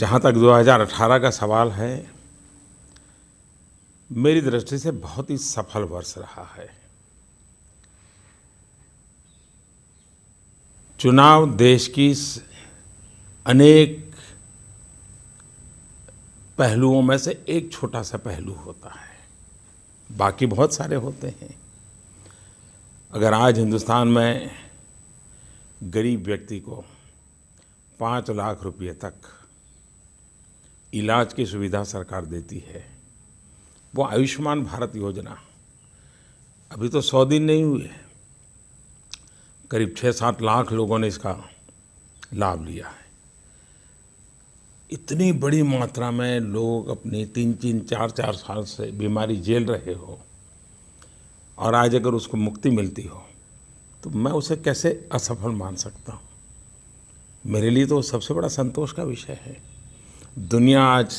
जहाँ तक 2018 का सवाल है मेरी दृष्टि से बहुत ही सफल वर्ष रहा है चुनाव देश की अनेक पहलुओं में से एक छोटा सा पहलू होता है बाकी बहुत सारे होते हैं अगर आज हिंदुस्तान में गरीब व्यक्ति को पाँच लाख रुपए तक इलाज की सुविधा सरकार देती है वो आयुष्मान भारत योजना अभी तो सौ दिन नहीं हुए करीब छः सात लाख लोगों ने इसका लाभ लिया है इतनी बड़ी मात्रा में लोग अपनी तीन तीन चार चार साल से बीमारी झेल रहे हो और आज अगर उसको मुक्ति मिलती हो तो मैं उसे कैसे असफल मान सकता हूँ मेरे लिए तो सबसे बड़ा संतोष का विषय है दुनिया आज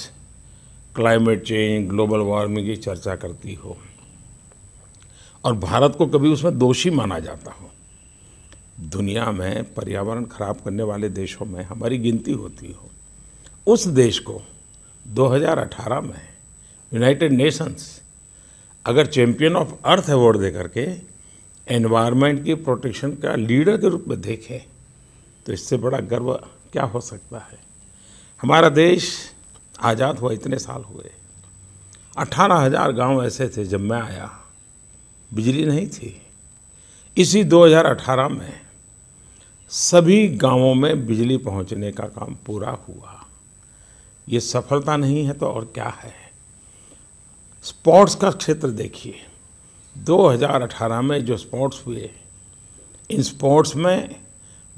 क्लाइमेट चेंज ग्लोबल वार्मिंग की चर्चा करती हो और भारत को कभी उसमें दोषी माना जाता हो दुनिया में पर्यावरण खराब करने वाले देशों में हमारी गिनती होती हो उस देश को 2018 में यूनाइटेड नेशंस अगर चैम्पियन ऑफ अर्थ अवार्ड दे करके एनवायरनमेंट की प्रोटेक्शन का लीडर के रूप में देखें तो इससे बड़ा गर्व क्या हो सकता है हमारा देश आज़ाद हुआ इतने साल हुए अठारह हज़ार गाँव ऐसे थे जब मैं आया बिजली नहीं थी इसी 2018 में सभी गांवों में बिजली पहुंचने का काम पूरा हुआ ये सफलता नहीं है तो और क्या है स्पोर्ट्स का क्षेत्र देखिए 2018 में जो स्पोर्ट्स हुए इन स्पोर्ट्स में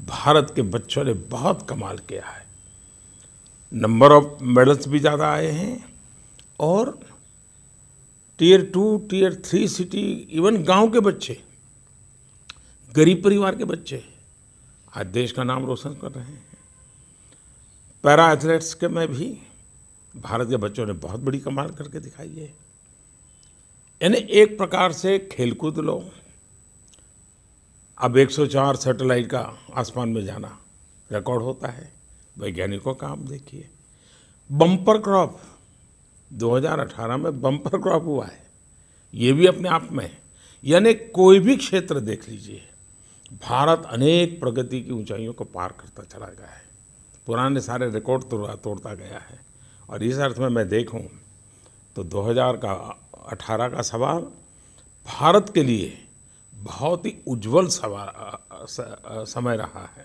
भारत के बच्चों ने बहुत कमाल किया है नंबर ऑफ मेडल्स भी ज़्यादा आए हैं और tier two tier three city even गांव के बच्चे गरीब परिवार के बच्चे आज देश का नाम रोशन कर रहे हैं पैरा एथलेट्स के में भी भारत के बच्चों ने बहुत बड़ी कमाल करके दिखाई है यानी एक प्रकार से खेलकूद लो अब 104 सैटेलाइट का आसमान में जाना रिकॉर्ड होता है वैज्ञानिकों का आप देखिए बम्पर क्रॉप 2018 में बम्पर क्रॉप हुआ है ये भी अपने आप में है यानी कोई भी क्षेत्र देख लीजिए भारत अनेक प्रगति की ऊंचाइयों को पार करता चला गया है पुराने सारे रिकॉर्ड तोड़ता गया है और इस अर्थ में मैं देखूं तो 2000 का 18 का सवाल भारत के लिए बहुत ही उज्जवल सवाल समय रहा है